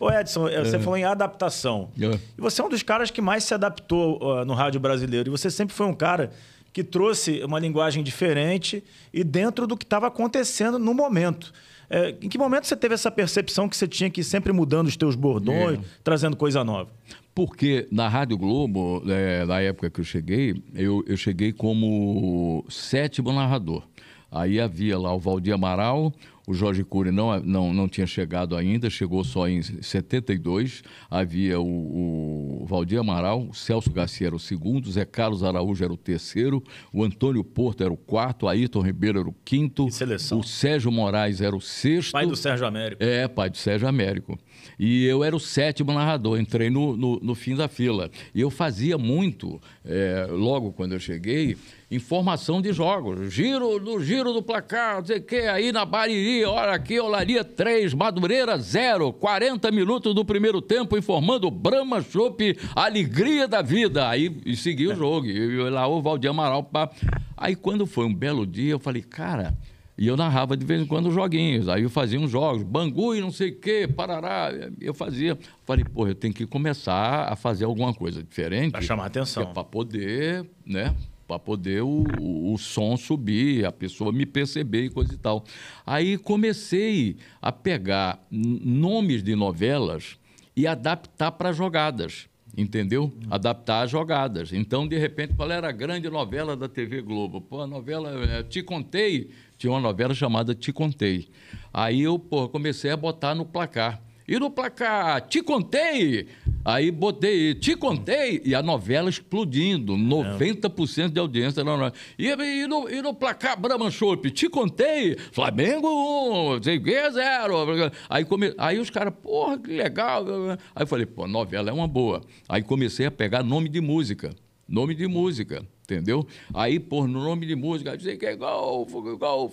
Ô Edson, é, você é. falou em adaptação. É. E você é um dos caras que mais se adaptou uh, no rádio brasileiro. E você sempre foi um cara que trouxe uma linguagem diferente e dentro do que estava acontecendo no momento. É, em que momento você teve essa percepção que você tinha que ir sempre mudando os teus bordões, é. trazendo coisa nova? Porque na Rádio Globo, na época que eu cheguei, eu, eu cheguei como sétimo narrador. Aí havia lá o Valdir Amaral, o Jorge Cury não, não, não tinha chegado ainda, chegou só em 72. Havia o, o Valdir Amaral, o Celso Garcia era o segundo, Zé Carlos Araújo era o terceiro, o Antônio Porto era o quarto, Ayrton Ribeiro era o quinto, o Sérgio Moraes era o sexto. Pai do Sérgio Américo. É, pai do Sérgio Américo. E eu era o sétimo narrador, entrei no, no, no fim da fila. E eu fazia muito, é, logo quando eu cheguei, informação de jogos. Giro do giro do placar, não sei o quê, aí na Bariri Olaria, olha aqui, Olaria 3, Madureira 0, 40 minutos do primeiro tempo, informando Brahma Chopp, alegria da vida. Aí e segui o é. jogo, e, lá o Valdir Amaral. Pá. Aí quando foi um belo dia, eu falei, cara, e eu narrava de vez em quando joguinhos. Aí eu fazia uns jogos, Bangu e não sei o quê, Parará. Eu fazia. Falei, pô, eu tenho que começar a fazer alguma coisa diferente. Pra chamar atenção. É pra poder, né? para poder o, o, o, som subir, a pessoa me perceber e coisa e tal. Aí comecei a pegar nomes de novelas e adaptar para jogadas, entendeu? Adaptar as jogadas. Então, de repente, qual era a grande novela da TV Globo? Pô, a novela é, Te Contei, tinha uma novela chamada Te Contei. Aí eu pô, comecei a botar no placar. E no placar, te contei. Aí botei, te contei. E a novela explodindo. 90% é. de audiência E, e, no, e no placar, Brahma Chopp, te contei. Flamengo 1, sei que Aí, come... aí os caras, porra, que legal. Aí eu falei, pô, novela é uma boa. Aí comecei a pegar nome de música. Nome de música entendeu? Aí, por nome de música, dizem que é gol, gol,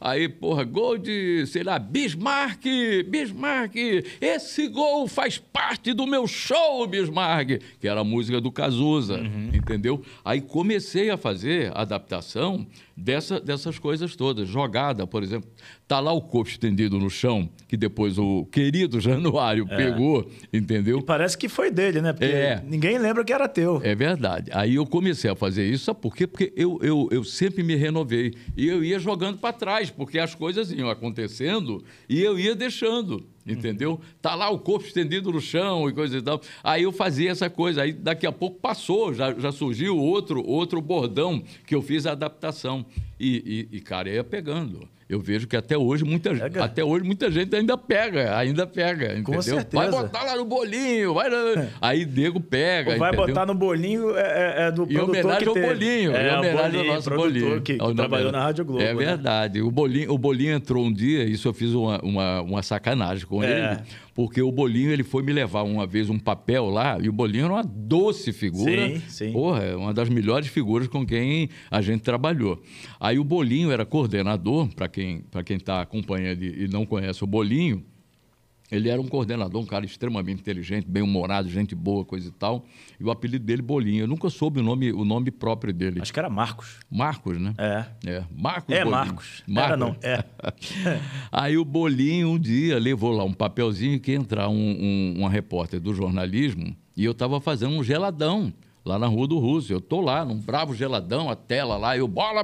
aí, porra, gol de, sei lá, Bismarck, Bismarck, esse gol faz parte do meu show, Bismarck, que era a música do Cazuza, uhum. entendeu? Aí comecei a fazer adaptação dessa, dessas coisas todas, jogada, por exemplo, tá lá o corpo estendido no chão, que depois o querido Januário é. pegou, entendeu? E parece que foi dele, né? Porque é. ninguém lembra que era teu. É verdade. Aí eu comecei comecei a fazer isso, sabe por quê? Porque eu, eu, eu sempre me renovei. E eu ia jogando para trás, porque as coisas iam acontecendo e eu ia deixando, entendeu? Tá lá o corpo estendido no chão e coisa e tal. Aí eu fazia essa coisa. Aí daqui a pouco passou, já, já surgiu outro, outro bordão que eu fiz a adaptação. E, e, e cara, ia pegando eu vejo que até hoje muita, pega. Né? até hoje muita gente ainda pega, ainda pega, entendeu? Com certeza. Vai botar lá no bolinho, vai aí Diego pega, Ou Vai entendeu? botar no bolinho é, é, é do produtor e homenagem que ao bolinho, é, e homenagem bolinho, ao nosso bolinho, que, é que trabalhou na Rádio Globo. É né? verdade. O bolinho, o bolinho entrou um dia, isso eu fiz uma, uma, uma sacanagem com é. ele, porque o bolinho ele foi me levar uma vez um papel lá e o bolinho era uma doce figura, sim, sim. porra, uma das melhores figuras com quem a gente trabalhou. Aí o bolinho era coordenador para quem está quem tá acompanhando e não conhece o Bolinho, ele era um coordenador, um cara extremamente inteligente, bem-humorado, gente boa, coisa e tal. E o apelido dele, Bolinho. Eu nunca soube o nome, o nome próprio dele. Acho que era Marcos. Marcos, né? É. é. Marcos É Bolinho. Marcos. Marcos. Era não, é. Aí o Bolinho um dia levou lá um papelzinho que ia entrar um, um, uma repórter do jornalismo e eu estava fazendo um geladão lá na Rua do Russo. Eu tô lá, num bravo geladão, a tela lá, eu bola,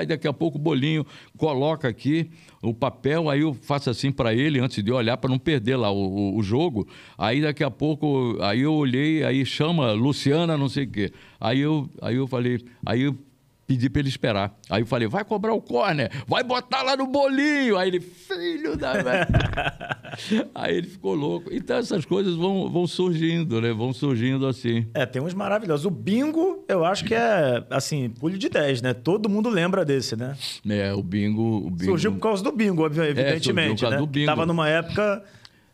aí daqui a pouco o bolinho coloca aqui o papel, aí eu faço assim para ele antes de olhar para não perder lá o, o, o, jogo. Aí daqui a pouco, aí eu olhei, aí chama Luciana, não sei o quê. Aí eu, aí eu falei, aí eu pedi para ele esperar. Aí eu falei, vai cobrar o corner, vai botar lá no bolinho. Aí ele, filho da... Aí ele ficou louco. Então essas coisas vão, vão surgindo, né? Vão surgindo assim. É, tem uns maravilhosos. O bingo, eu acho que é, assim, pulho de 10, né? Todo mundo lembra desse, né? É, o bingo... O bingo... Surgiu por causa do bingo, é, evidentemente, é, por causa né? do bingo. Tava numa época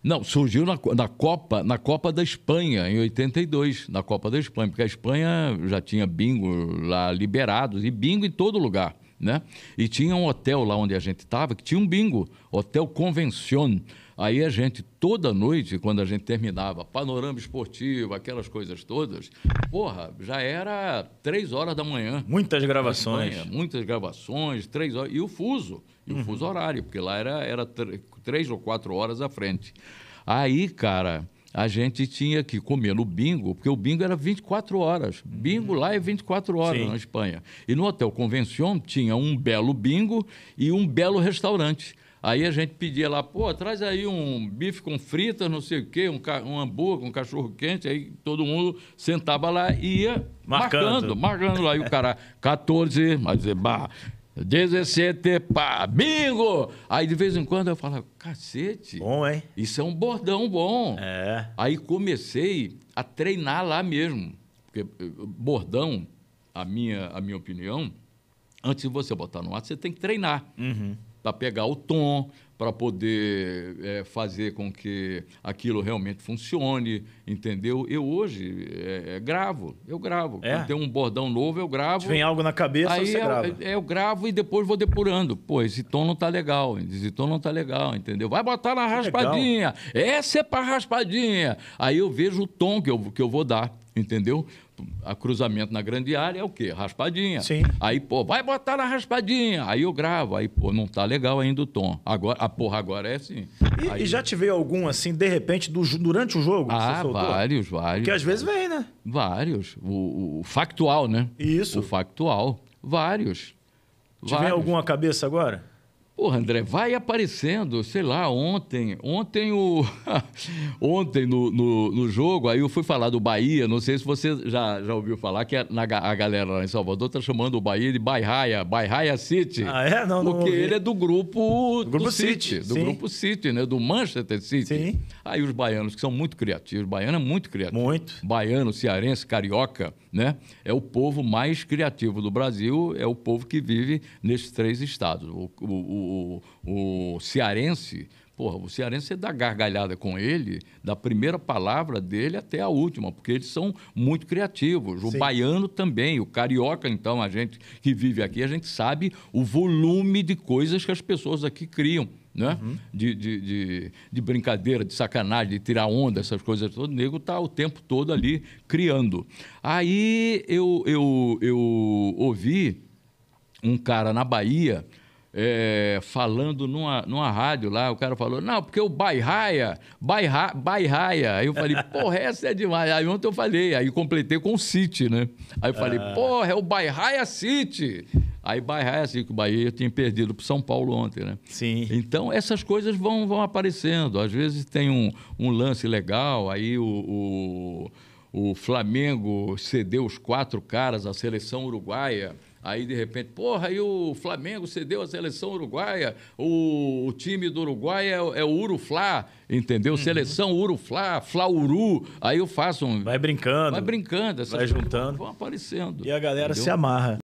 não, surgiu na, na, Copa, na Copa da Espanha, em 82, na Copa da Espanha, porque a Espanha já tinha bingo lá liberados, e bingo em todo lugar né? E tinha um hotel lá onde a gente estava que tinha um bingo, Hotel Convention. Aí a gente, toda noite, quando a gente terminava panorama esportivo, aquelas coisas todas, porra, já era três horas da manhã. Muitas gravações. Manhã, muitas gravações, três horas. E o fuso, e uhum. o fuso horário, porque lá era, era três ou quatro horas à frente. Aí, cara, a gente tinha que comer no bingo, porque o bingo era 24 horas. Bingo lá é 24 horas Sim. na Espanha. E no Hotel convencion tinha um belo bingo e um belo restaurante. Aí a gente pedia lá, pô, traz aí um bife com fritas, não sei o quê, um, um hambúrguer, um cachorro quente. Aí todo mundo sentava lá e ia marcando, marcando, marcando lá. E o cara, 14, mas bah. 17, pá, bingo! Aí de vez em quando eu falo, cacete. Bom, hein? Isso é um bordão bom. É. Aí comecei a treinar lá mesmo. Porque bordão, a minha, a minha opinião, antes de você botar no ar, você tem que treinar. Uhum para pegar o tom, para poder é, fazer com que aquilo realmente funcione, entendeu? Eu hoje é, é, gravo, eu gravo. É. Quando tem um bordão novo, eu gravo. Se vem algo na cabeça, aí você eu, grava. Eu, eh, eu gravo e depois vou depurando. Pô, esse tom não tá legal, esse tom não tá legal, entendeu? Vai botar na raspadinha, legal. essa é para raspadinha. Aí eu vejo o tom que eu, que eu vou dar, entendeu? a cruzamento na grande área é o quê? Raspadinha. Sim. Aí, pô, vai botar na raspadinha. Aí eu gravo. Aí, pô, não tá legal legal ainda o tom. Agora, a porra agora é assim. E, Aí... e já te veio algum assim, de repente, do, durante o jogo? Ah, vários, vários. Que às vezes vem, né? Vários. O, o factual, né? Isso. O factual. Vários. Te vários. vem alguma cabeça agora? Porra, André, vai aparecendo, sei lá, ontem. Ontem o. ontem no, no, no, jogo, aí eu fui falar do Bahia, não sei se você já, já ouviu falar, que a, a galera lá em Salvador tá chamando o Bahia de Bairraia, Bairraia City. Ah, é? Não, Porque não ele é do grupo. Do grupo do City, City. Do Sim. grupo City, né? Do Manchester City. Sim. Aí os baianos, que são muito criativos, baiano é muito criativo. Muito. Baiano, cearense, carioca, né? É o povo mais criativo do Brasil, é o povo que vive nesses três estados. o, o o, o, cearense, porra, o cearense é dá gargalhada com ele, da primeira palavra dele até a última, porque eles são muito criativos. O Sim. baiano também, o carioca, então, a gente que vive aqui, a gente sabe o volume de coisas que as pessoas aqui criam. Né? Uhum. De, de, de, de, brincadeira, de sacanagem, de tirar onda, essas coisas todas. O nego está o tempo todo ali criando. Aí eu, eu, eu ouvi um cara na Bahia, é, falando numa, numa rádio lá, o cara falou, não, porque o Bairraia, Bairraia. Aí eu falei, porra, essa é demais. Aí ontem eu falei, aí completei com o City, né? Aí eu falei, ah. porra, é o Bairraia City. Aí Bairraia City, que o Bahia tinha perdido para São Paulo ontem, né? Sim. Então essas coisas vão, vão aparecendo. Às vezes tem um, um lance legal, aí o, o, o Flamengo cedeu os quatro caras à seleção uruguaia. Aí, de repente, porra, aí o Flamengo cedeu a seleção uruguaia, o, o time do Uruguai é, é o Uruflá, entendeu? Uhum. Seleção Uruflá, Flauru, aí eu faço um... Vai brincando. Vai brincando. Essas vai juntando. Vão, vão aparecendo. E a galera entendeu? se amarra.